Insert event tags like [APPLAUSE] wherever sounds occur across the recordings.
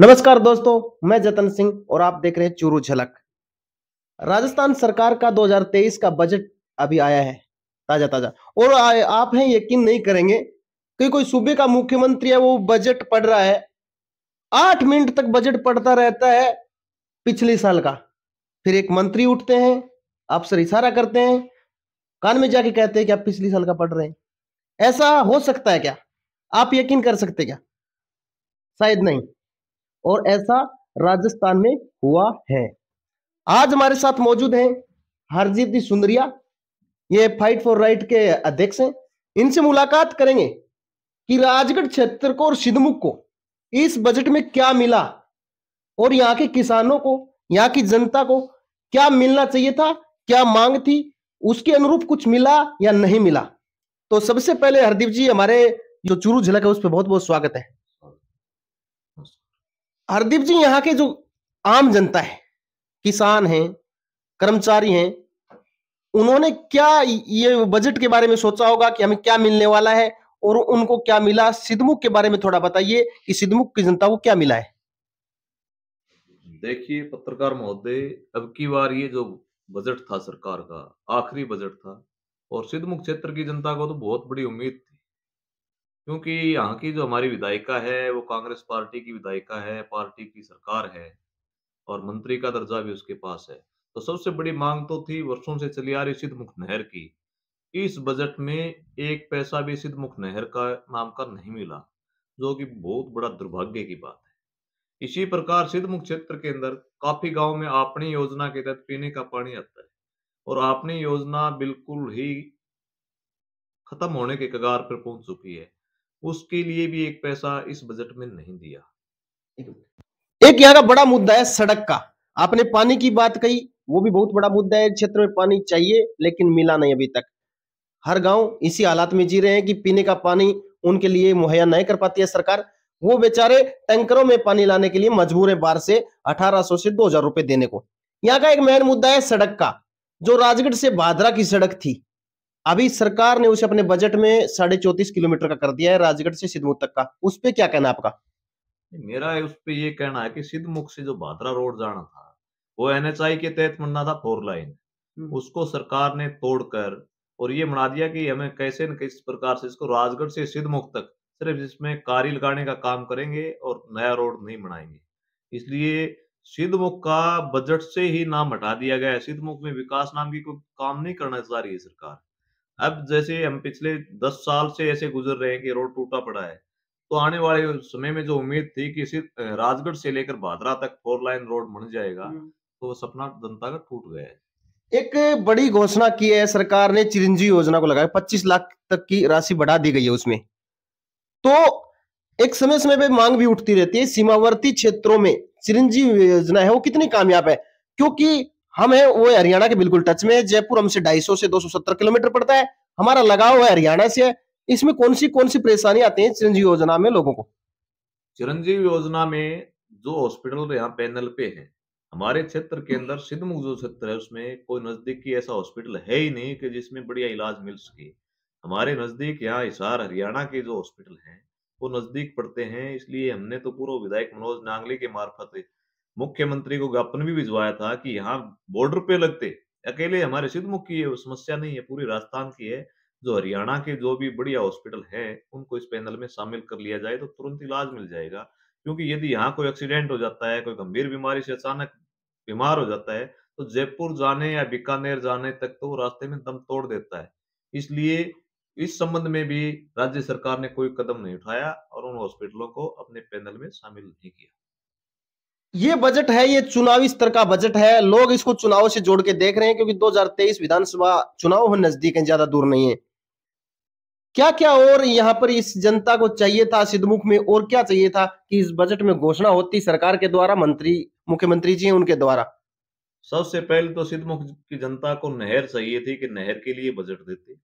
नमस्कार दोस्तों मैं जतन सिंह और आप देख रहे हैं चूरू झलक राजस्थान सरकार का 2023 का बजट अभी आया है ताजा ताजा और आ, आप हैं यकीन नहीं करेंगे कि कोई सूबे का मुख्यमंत्री है वो बजट पढ़ रहा है आठ मिनट तक बजट पढ़ता रहता है पिछले साल का फिर एक मंत्री उठते हैं अफसर इशारा करते हैं कान में जाके कहते हैं कि आप पिछले साल का पढ़ रहे हैं ऐसा हो सकता है क्या आप यकीन कर सकते क्या शायद नहीं और ऐसा राजस्थान में हुआ है आज हमारे साथ मौजूद हैं हरजीत सुंदरिया ये फाइट फॉर राइट के अध्यक्ष हैं इनसे मुलाकात करेंगे कि राजगढ़ क्षेत्र को और सिद्धमुख को इस बजट में क्या मिला और यहाँ के किसानों को यहाँ की जनता को क्या मिलना चाहिए था क्या मांग थी उसके अनुरूप कुछ मिला या नहीं मिला तो सबसे पहले हरदीप जी हमारे जो चूरू झलक है उस पर बहुत बहुत स्वागत है हरदीप जी यहाँ के जो आम जनता है किसान हैं कर्मचारी हैं उन्होंने क्या ये बजट के बारे में सोचा होगा कि हमें क्या मिलने वाला है और उनको क्या मिला सिद्धमुख के बारे में थोड़ा बताइए कि सिद्धमुख की जनता को क्या मिला है देखिए पत्रकार महोदय अब की बार ये जो बजट था सरकार का आखिरी बजट था और सिद्धमुख क्षेत्र की जनता को तो बहुत बड़ी उम्मीद थी क्योंकि यहाँ की जो हमारी विधायिका है वो कांग्रेस पार्टी की विधायिका है पार्टी की सरकार है और मंत्री का दर्जा भी उसके पास है तो सबसे बड़ी मांग तो थी वर्षों से चली आ रही सिद्धमुख नहर की इस बजट में एक पैसा भी सिद्धमुख नहर का नाम का नहीं मिला जो कि बहुत बड़ा दुर्भाग्य की बात है इसी प्रकार सिद्धमुख क्षेत्र के अंदर काफी गांव में आपने योजना के तहत पीने का पानी आता है और अपनी योजना बिल्कुल ही खत्म होने के कगार पर पहुंच चुकी है उसके लिए भी एक पैसा इस बजट में नहीं दिया एक यहाँ का बड़ा मुद्दा है सड़क का आपने पानी की बात कही वो भी बहुत बड़ा मुद्दा है क्षेत्र में पानी चाहिए लेकिन मिला नहीं अभी तक हर गांव इसी हालात में जी रहे हैं कि पीने का पानी उनके लिए मुहैया नहीं कर पाती है सरकार वो बेचारे टैंकरों में पानी लाने के लिए मजबूर है बार से 1800 से 2000 रुपए देने को यहाँ का एक मेन मुद्दा है सड़क का जो राजगढ़ से भादरा की सड़क थी अभी सरकार ने उसे अपने बजट में साढ़े चौतीस किलोमीटर का कर दिया है राजगढ़ से सिद्धमुख तक का उस पर क्या कहना आपका मेरा उस पर यह कहना है कि सिद्धमुख से जो भादरा रोड जाना था वो एनएचआई के तहत बनना था फोर लाइन हम्म। उसको सरकार ने तोड़कर और ये बना दिया कि हमें कैसे न किस प्रकार से इसको राजगढ़ से सिद्धमुख तक सिर्फ इसमें कारी लगाने का काम करेंगे और नया रोड नहीं बनाएंगे इसलिए सिद्धमुख का बजट से ही नाम हटा दिया गया है सिद्धमुख में विकास नाम की कोई काम नहीं करना चाह रही है सरकार अब जैसे हम पिछले दस साल से ऐसे गुजर रहे हैं कि रोड टूटा पड़ा है तो आने वाले समय में जो उम्मीद थी कि सिर्फ राजगढ़ से लेकर भादरा तक फोर लाइन रोड बन जाएगा हम्म। तो वो सपना जनता का टूट गया है एक बड़ी घोषणा की है सरकार ने चिरंजी योजना को लगाया पच्चीस लाख तक की राशि बढ़ा दी गई है उसमें तो एक समय समय पर मांग भी उठती रहती है सीमावर्ती क्षेत्रों में चिरंजीव योजना है वो कितनी कामयाब है क्योंकि हम है वो हरियाणा के बिल्कुल टच में है जयपुर हमसे 250 से 270 किलोमीटर पड़ता है हमारा लगाव है हरियाणा से है इसमें कौन सी कौन सी परेशानी आती है चिरंजीव योजना में लोगों को चिरंजीव योजना में जो हॉस्पिटल यहाँ पैनल पे है हमारे क्षेत्र के अंदर सिद्धमुख जो क्षेत्र है उसमें कोई नजदीकी ऐसा हॉस्पिटल है ही नहीं कि जिसमें बढ़िया इलाज मिल सके हमारे नजदीक यहाँ हिसार हरियाणा के जो हॉस्पिटल हैं वो नजदीक पड़ते हैं इसलिए हमने तो पूर्व विधायक मनोज नांगली के मार्फत मुख्यमंत्री को ज्ञापन भी भिजवाया था कि यहाँ बॉर्डर पे लगते अकेले हमारे सिद्धमुख की समस्या नहीं है पूरी राजस्थान की है जो हरियाणा के जो भी बढ़िया हॉस्पिटल हैं उनको इस पैनल में शामिल कर लिया जाए तो तुरंत इलाज मिल जाएगा क्योंकि यदि यहाँ कोई एक्सीडेंट हो जाता है कोई गंभीर बीमारी से अचानक बीमार हो जाता है तो जयपुर जाने या बीकानेर जाने तक तो रास्ते में दम तोड़ देता है इसलिए इस संबंध में भी राज्य सरकार ने कोई कदम नहीं उठाया और उन हॉस्पिटलों को अपने पैनल में शामिल नहीं किया ये बजट है ये चुनावी स्तर का बजट है लोग इसको चुनाव से जोड़ के देख रहे हैं क्योंकि 2023 विधानसभा चुनाव हो नजदीक है ज्यादा दूर नहीं है क्या क्या और यहाँ पर इस जनता को चाहिए था सिद्धमुख में और क्या चाहिए था कि इस बजट में घोषणा होती सरकार के द्वारा मंत्री मुख्यमंत्री जी उनके द्वारा सबसे पहले तो सिद्धमुख की जनता को नहर चाहिए थी कि नहर के लिए बजट देते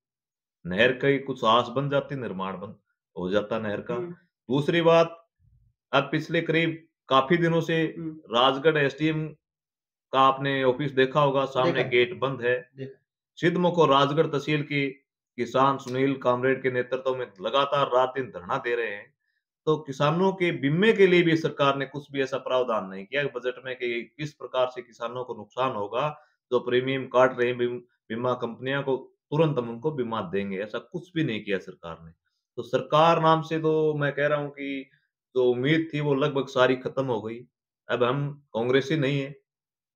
नहर का कुछ आस बन जाती निर्माण बन हो जाता नहर का हम्म। दूसरी बात अब पिछले करीब काफी दिनों से राजगढ़ एसडीएम का आपने ऑफिस देखा होगा सामने गेट बंद है सिद्धमुख और राजगढ़ तहसील की किसान सुनील कामरेड के नेतृत्व में लगातार रात दिन धरना दे रहे हैं तो किसानों के बीमे के लिए भी सरकार ने कुछ भी ऐसा प्रावधान नहीं किया बजट में कि किस प्रकार से किसानों को नुकसान होगा जो प्रीमियम काट रहे बीमा कंपनियां को तुरंत हम उनको बीमा देंगे ऐसा कुछ भी नहीं किया सरकार ने तो सरकार नाम से तो मैं कह रहा हूं कि जो तो उम्मीद थी वो लगभग सारी खत्म हो गई अब हम कांग्रेसी नहीं है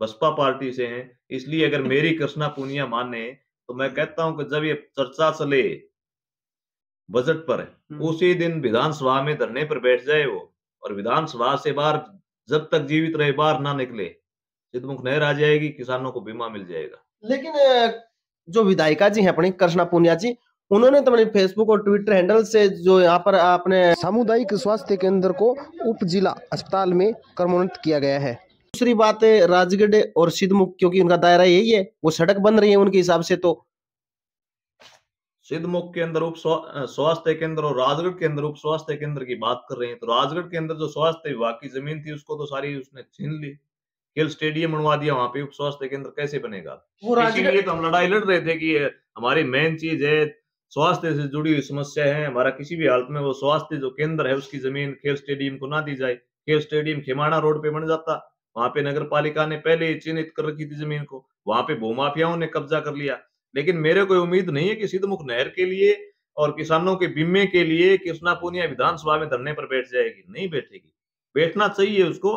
बसपा पार्टी से हैं इसलिए अगर मेरी [LAUGHS] कृष्णा पुनिया माने तो मैं कहता हूं कि जब ये चर्चा चले बजट पर हम्म। उसी दिन विधानसभा में धरने पर बैठ जाए वो और विधानसभा से बाहर जब तक जीवित रहे बाहर ना निकले सिद्धमुख नहर आ जाएगी किसानों को बीमा मिल जाएगा लेकिन जो विधायिका जी हैं अपनी कृष्णा पुनिया जी उन्होंने तो अपने फेसबुक और ट्विटर हैंडल से जो यहाँ पर अपने सामुदायिक स्वास्थ्य केंद्र को उप जिला अस्पताल में कर्मोन्नत किया गया है दूसरी बात है राजगढ़ और सिद्धमुख क्योंकि उनका दायरा यही है वो सड़क बन रही है उनके हिसाब से तो सिद्धमुख के अंदर उप स्वास्थ्य केंद्र और राजगढ़ के अंदर उप स्वास्थ्य केंद्र की बात कर रहे हैं तो राजगढ़ के अंदर जो स्वास्थ्य विभाग की जमीन थी उसको तो सारी उसने छीन ली खेल स्टेडियम बनवा दिया वहां पे उप स्वास्थ्य केंद्र कैसे बनेगा इसीलिए तो हम लड़ाई लड़ रहे थे कि हमारी मेन चीज है स्वास्थ्य से जुड़ी हुई समस्या है हमारा किसी भी हालत में वो स्वास्थ्य जो केंद्र है उसकी जमीन खेल स्टेडियम को ना दी जाए खेल स्टेडियम खेमाड़ा रोड पे बन जाता वहां पे नगर पालिका ने पहले ही चिन्हित कर रखी थी जमीन को वहां पे भूमाफियाओं ने कब्जा कर लिया लेकिन मेरे कोई उम्मीद नहीं है कि सिद्धमुख नहर के लिए और किसानों के बीमे के लिए कृष्णा पूनिया विधानसभा में धरने पर बैठ जाएगी नहीं बैठेगी बैठना चाहिए उसको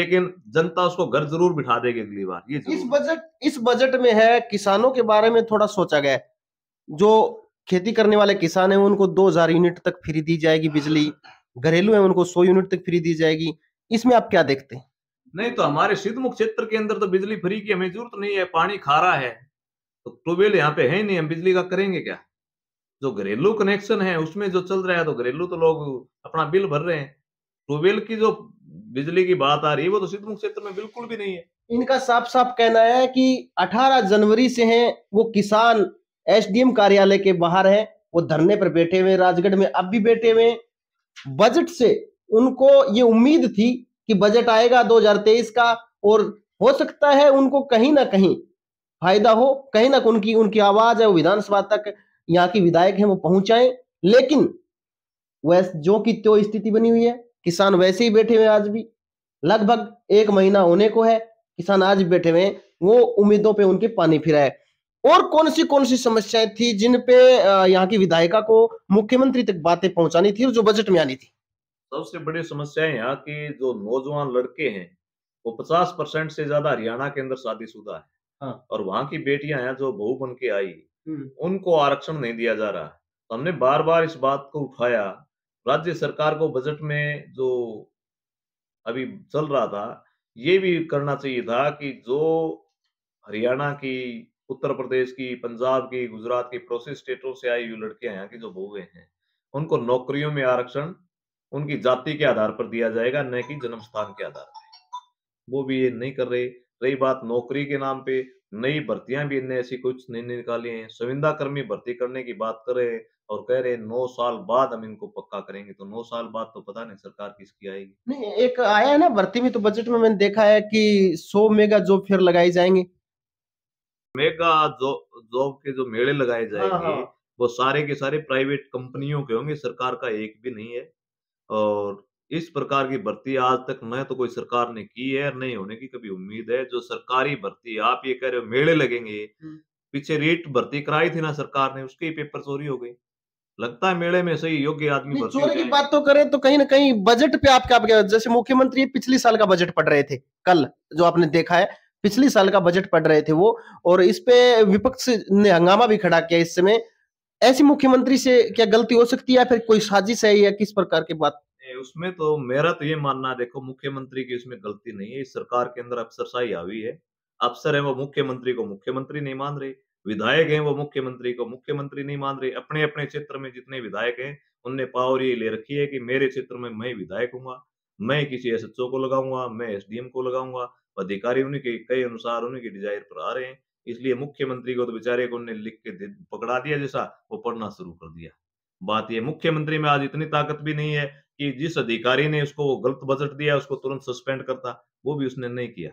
लेकिन जनता उसको घर जरूर बिठा देगी अगली बार ये इस बजट इस बजट में है किसानों के बारे में थोड़ा सोचा गया जो खेती करने वाले किसान हैं उनको 2000 यूनिट तक फ्री दी जाएगी बिजली घरेलू है उनको 100 यूनिट तक फ्री दी जाएगी इसमें आप क्या देखते हैं नहीं तो हमारे सिद्धमुख क्षेत्र के अंदर तो बिजली फ्री की हमें जरूरत नहीं है पानी खारा है तो ट्यूबवेल यहाँ पे है नहीं हम बिजली का करेंगे क्या जो घरेलू कनेक्शन है उसमें जो चल रहा है तो घरेलू तो लोग अपना बिल भर रहे हैं ट्यूबवेल की जो बिजली की बात आ रही है वो तो सिद्धमुख क्षेत्र में बिल्कुल भी नहीं है इनका साफ साफ कहना है कि 18 जनवरी से हैं वो किसान एसडीएम कार्यालय के बाहर है वो धरने पर बैठे हुए राजगढ़ में अब भी बैठे हुए बजट से उनको ये उम्मीद थी कि बजट आएगा 2023 का और हो सकता है उनको कहीं ना कहीं फायदा हो कहीं ना उनकी उनकी आवाज है वो विधानसभा तक यहाँ की विधायक है वो पहुंचाएं लेकिन वैसे जो कि त्यो स्थिति बनी हुई है किसान वैसे ही बैठे हुए आज भी लगभग एक महीना होने को है किसान आज बैठे हुए वो उम्मीदों पे उनके पानी फिराए और कौन सी कौन सी समस्याएं थी जिन पे यहाँ की विधायिका को मुख्यमंत्री तक बातें पहुंचानी थी और जो बजट में आनी थी सबसे बड़ी समस्या यहाँ की जो नौजवान लड़के हैं वो पचास परसेंट से ज्यादा हरियाणा के अंदर शादीशुदा है हाँ। और वहां की बेटियां हैं जो बहू बन के आई हम्म। उनको आरक्षण नहीं दिया जा रहा तो हमने बार बार इस बात को उठाया राज्य सरकार को बजट में जो अभी चल रहा था ये भी करना चाहिए था कि जो हरियाणा की उत्तर प्रदेश की पंजाब की गुजरात की प्रोसेस स्टेटों से आई हुई लड़कियां यहाँ की जो बहुए हैं उनको नौकरियों में आरक्षण उनकी जाति के आधार पर दिया जाएगा न कि जन्म स्थान के आधार पर वो भी ये नहीं कर रहे रही बात नौकरी के नाम पे नई भर्तियां भी इनने ऐसी कुछ नहीं निकाली हैं संविदा कर्मी भर्ती करने की बात कर रहे हैं और कह रहे हैं नौ साल बाद हम इनको पक्का करेंगे तो नौ साल बाद तो पता नहीं सरकार किसकी आएगी नहीं एक आया है ना भर्ती में तो बजट में मैंने देखा है कि सौ मेगा जॉब फेयर लगाई जाएंगे मेगा जॉब के जो मेले लगाए हाँ, जाएंगे हाँ। वो सारे के सारे प्राइवेट कंपनियों के होंगे सरकार का एक भी नहीं है और इस प्रकार की भर्ती आज तक न तो कोई सरकार ने की है नहीं होने की कभी उम्मीद है जो सरकारी भर्ती आप ये कह रहे हो मेले लगेंगे हम्म। पीछे रेट भर्ती कराई थी ना सरकार ने उसके ही पेपर चोरी हो गई लगता है मेले में सही योग्य आदमी चोरी की बात तो करें तो कहीं ना कहीं बजट पे आप क्या जैसे मुख्यमंत्री पिछले साल का बजट पढ़ रहे थे कल जो आपने देखा है पिछले साल का बजट पढ़ रहे थे वो और इस पे विपक्ष ने हंगामा भी खड़ा किया इस समय ऐसी मुख्यमंत्री से क्या गलती हो सकती है फिर कोई साजिश है या किस प्रकार की बात उसमें तो मेरा तो ये मानना है देखो मुख्यमंत्री की इसमें गलती नहीं है इस सरकार के अंदर अफसरशाही हावी है अफसर है वो मुख्यमंत्री को मुख्यमंत्री नहीं मान रहे विधायक हैं वो मुख्यमंत्री को मुख्यमंत्री नहीं मान रहे अपने अपने क्षेत्र में जितने विधायक हैं उनने पावर ये ले रखी है कि मेरे क्षेत्र में मैं विधायक हूँ मैं किसी एस को लगाऊंगा मैं एस को लगाऊंगा तो अधिकारी उन्हीं के कई अनुसार उन्हीं की डिजायर पर आ रहे हैं इसलिए मुख्यमंत्री को तो बेचारे को लिख के पकड़ा दिया जैसा वो पढ़ना शुरू कर दिया बात यह मुख्यमंत्री में आज इतनी ताकत भी नहीं है कि जिस अधिकारी ने उसको गलत बजट दिया उसको तुरंत सस्पेंड करता वो भी उसने नहीं किया